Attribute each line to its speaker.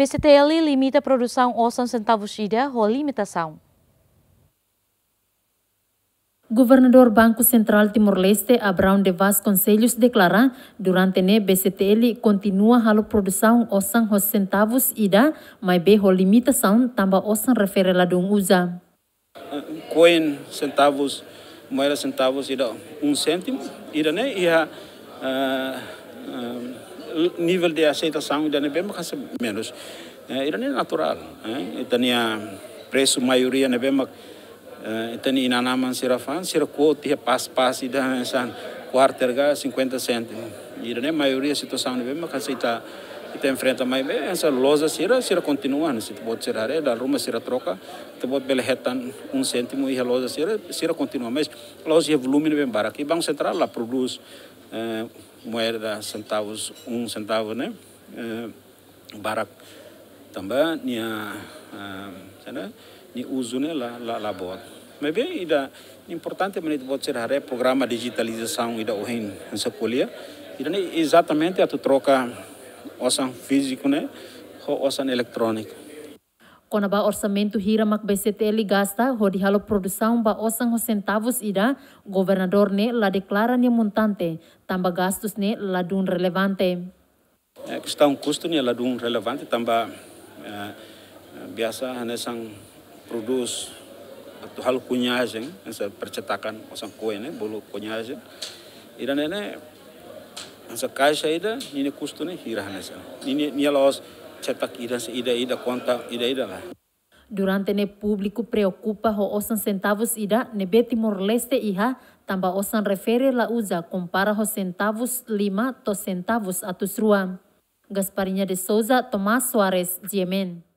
Speaker 1: BCTL limita a produção a 100 centavos ida ou limitação. Governador Banco Central Timor-Leste Abraão de Conselhos, declara durante ne BCTL continua a produção osan hos centavos ida, mas be ho limitação também osan refere ladung usa.
Speaker 2: Coin centavos, moeda centavos ida um cêntimo ida ne né? ia uh, ah, nível de aceitação é bem menos. Ele é natural. então é preço maioria é bem então inanaman sira fan sira quote é, pas pas ida é, san quarter ga 50 cent. Ele é maioria situação é bem frente enfrenta mais bem essa loza será sira continuando né? se pode ser a da ruma sira troca tu pode bele um cêntimo e a loja será sira continua mas loja é volume bem bara e banco central lá produz eh, moeda centavos um centavo né eh, barak também nia eh, sana ni uso né lá lá lá boa mas bem ida importante mas pode sira re programa digitalização ida ohin nessa colher ida exatamente a tu troca osang fisiko ne Ho osang elektronik.
Speaker 1: Kona ba orsamento hira mak BCTL gasta, ho di halo produsaun ba osang ho sentavus ida, governador ne la deklara ne montante, tamba gastos ne la dun relevante.
Speaker 2: É, está kustu um ne la dun relevante, tamba biasa hanya sang produz atau hal kunyajeng, percetakan osang kue ne, bolu kunyajeng. Ida nene Zakaj ida, ini e njene kustone hirane se. E Nije los cetak ida se ida ida konta ida ida lah.
Speaker 1: Durante ne publiku preocupa ho osan centavos ida ne Timor Leste iha tamba osan refere la uza kompara ho centavos lima to centavos atus rua. Gasparinya de Souza, Tomás Suarez, Yemen.